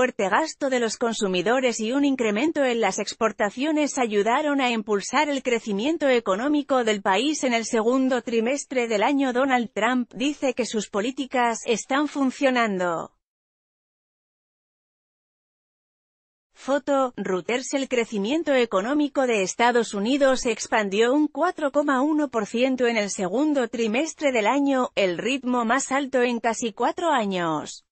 fuerte gasto de los consumidores y un incremento en las exportaciones ayudaron a impulsar el crecimiento económico del país en el segundo trimestre del año. Donald Trump dice que sus políticas están funcionando. Foto, Reuters El crecimiento económico de Estados Unidos expandió un 4,1% en el segundo trimestre del año, el ritmo más alto en casi cuatro años.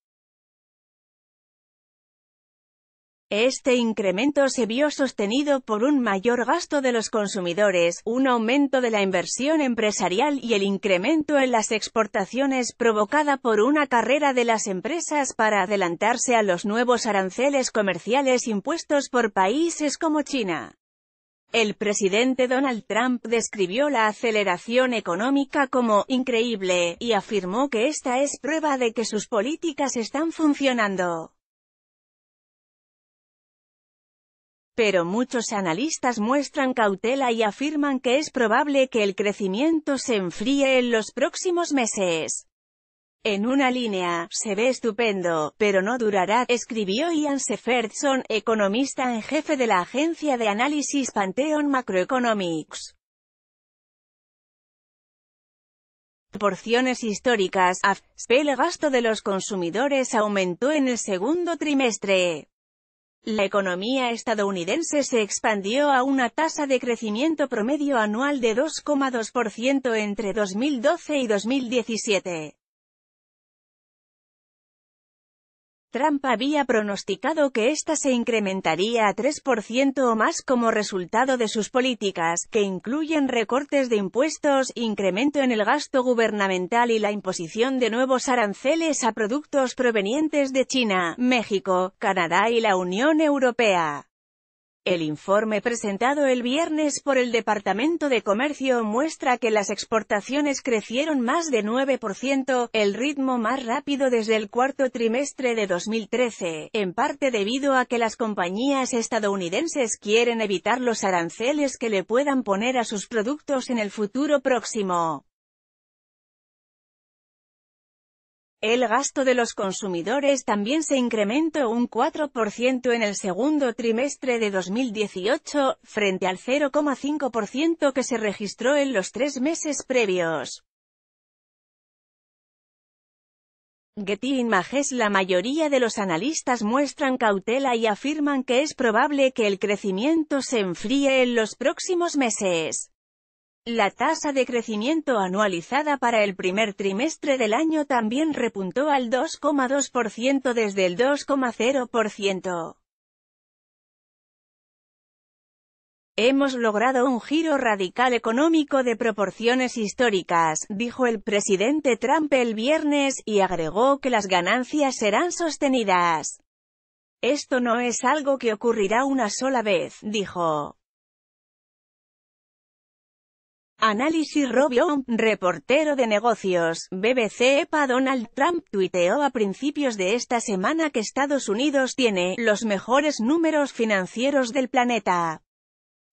Este incremento se vio sostenido por un mayor gasto de los consumidores, un aumento de la inversión empresarial y el incremento en las exportaciones provocada por una carrera de las empresas para adelantarse a los nuevos aranceles comerciales impuestos por países como China. El presidente Donald Trump describió la aceleración económica como «increíble» y afirmó que esta es prueba de que sus políticas están funcionando. Pero muchos analistas muestran cautela y afirman que es probable que el crecimiento se enfríe en los próximos meses. En una línea, se ve estupendo, pero no durará, escribió Ian Seferdson, economista en jefe de la agencia de análisis Pantheon Macroeconomics. Porciones históricas, el gasto de los consumidores aumentó en el segundo trimestre. La economía estadounidense se expandió a una tasa de crecimiento promedio anual de 2,2% entre 2012 y 2017. Trump había pronosticado que ésta se incrementaría a 3% o más como resultado de sus políticas, que incluyen recortes de impuestos, incremento en el gasto gubernamental y la imposición de nuevos aranceles a productos provenientes de China, México, Canadá y la Unión Europea. El informe presentado el viernes por el Departamento de Comercio muestra que las exportaciones crecieron más de 9%, el ritmo más rápido desde el cuarto trimestre de 2013, en parte debido a que las compañías estadounidenses quieren evitar los aranceles que le puedan poner a sus productos en el futuro próximo. El gasto de los consumidores también se incrementó un 4% en el segundo trimestre de 2018, frente al 0,5% que se registró en los tres meses previos. Getty Images La mayoría de los analistas muestran cautela y afirman que es probable que el crecimiento se enfríe en los próximos meses. La tasa de crecimiento anualizada para el primer trimestre del año también repuntó al 2,2% desde el 2,0%. Hemos logrado un giro radical económico de proporciones históricas, dijo el presidente Trump el viernes, y agregó que las ganancias serán sostenidas. Esto no es algo que ocurrirá una sola vez, dijo. Análisis Robion, reportero de negocios, BBC EPA Donald Trump tuiteó a principios de esta semana que Estados Unidos tiene los mejores números financieros del planeta.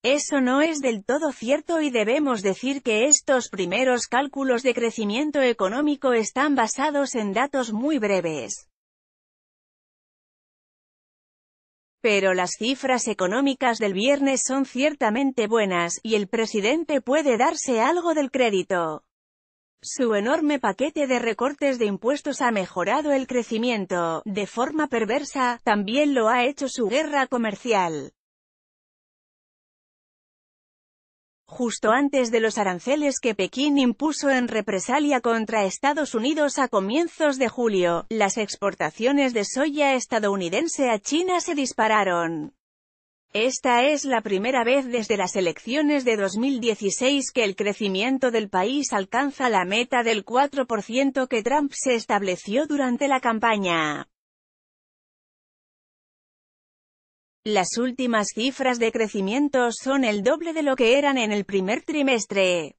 Eso no es del todo cierto y debemos decir que estos primeros cálculos de crecimiento económico están basados en datos muy breves. Pero las cifras económicas del viernes son ciertamente buenas, y el presidente puede darse algo del crédito. Su enorme paquete de recortes de impuestos ha mejorado el crecimiento, de forma perversa, también lo ha hecho su guerra comercial. justo antes de los aranceles que Pekín impuso en represalia contra Estados Unidos a comienzos de julio, las exportaciones de soya estadounidense a China se dispararon. Esta es la primera vez desde las elecciones de 2016 que el crecimiento del país alcanza la meta del 4% que Trump se estableció durante la campaña. Las últimas cifras de crecimiento son el doble de lo que eran en el primer trimestre.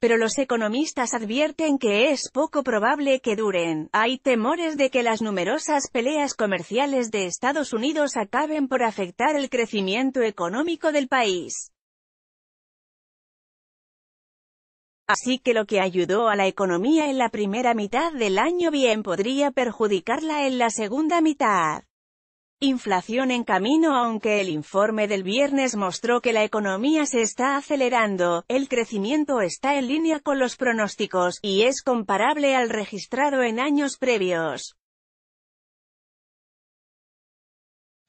Pero los economistas advierten que es poco probable que duren. Hay temores de que las numerosas peleas comerciales de Estados Unidos acaben por afectar el crecimiento económico del país. Así que lo que ayudó a la economía en la primera mitad del año bien podría perjudicarla en la segunda mitad. Inflación en camino Aunque el informe del viernes mostró que la economía se está acelerando, el crecimiento está en línea con los pronósticos, y es comparable al registrado en años previos.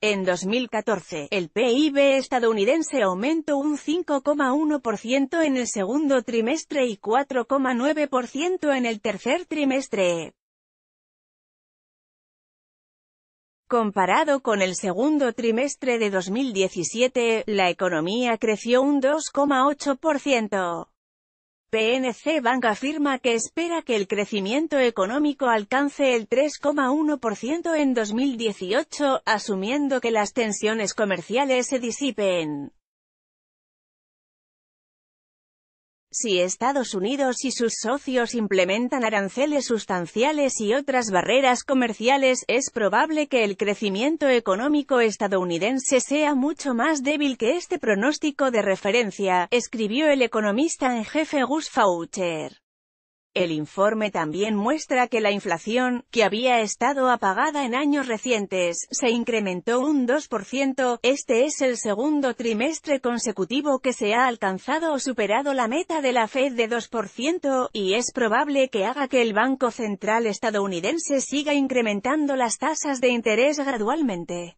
En 2014, el PIB estadounidense aumentó un 5,1% en el segundo trimestre y 4,9% en el tercer trimestre. Comparado con el segundo trimestre de 2017, la economía creció un 2,8%. PNC Bank afirma que espera que el crecimiento económico alcance el 3,1% en 2018, asumiendo que las tensiones comerciales se disipen. Si Estados Unidos y sus socios implementan aranceles sustanciales y otras barreras comerciales, es probable que el crecimiento económico estadounidense sea mucho más débil que este pronóstico de referencia, escribió el economista en jefe Gus Faucher. El informe también muestra que la inflación, que había estado apagada en años recientes, se incrementó un 2%, este es el segundo trimestre consecutivo que se ha alcanzado o superado la meta de la Fed de 2%, y es probable que haga que el Banco Central estadounidense siga incrementando las tasas de interés gradualmente.